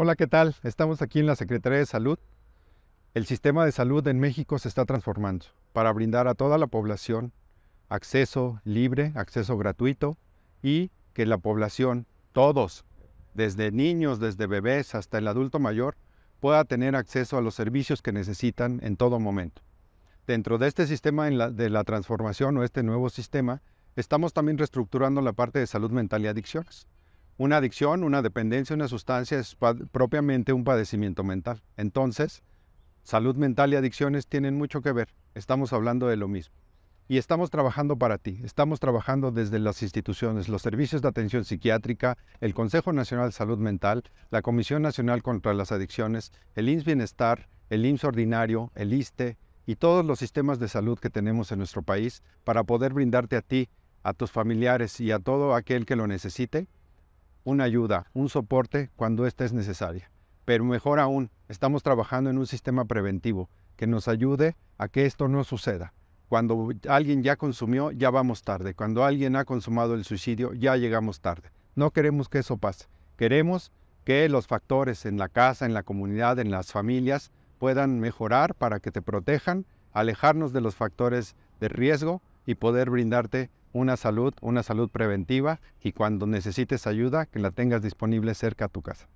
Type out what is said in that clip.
Hola, ¿qué tal? Estamos aquí en la Secretaría de Salud. El sistema de salud en México se está transformando para brindar a toda la población acceso libre, acceso gratuito y que la población, todos, desde niños, desde bebés hasta el adulto mayor, pueda tener acceso a los servicios que necesitan en todo momento. Dentro de este sistema de la transformación o este nuevo sistema, estamos también reestructurando la parte de salud mental y adicciones una adicción, una dependencia, una sustancia es propiamente un padecimiento mental. Entonces, salud mental y adicciones tienen mucho que ver. Estamos hablando de lo mismo. Y estamos trabajando para ti. Estamos trabajando desde las instituciones, los servicios de atención psiquiátrica, el Consejo Nacional de Salud Mental, la Comisión Nacional contra las Adicciones, el INS Bienestar, el IMSS Ordinario, el ISTE y todos los sistemas de salud que tenemos en nuestro país para poder brindarte a ti, a tus familiares y a todo aquel que lo necesite una ayuda, un soporte cuando ésta es necesaria. Pero mejor aún, estamos trabajando en un sistema preventivo que nos ayude a que esto no suceda. Cuando alguien ya consumió, ya vamos tarde. Cuando alguien ha consumado el suicidio, ya llegamos tarde. No queremos que eso pase. Queremos que los factores en la casa, en la comunidad, en las familias puedan mejorar para que te protejan, alejarnos de los factores de riesgo y poder brindarte una salud, una salud preventiva y cuando necesites ayuda, que la tengas disponible cerca a tu casa.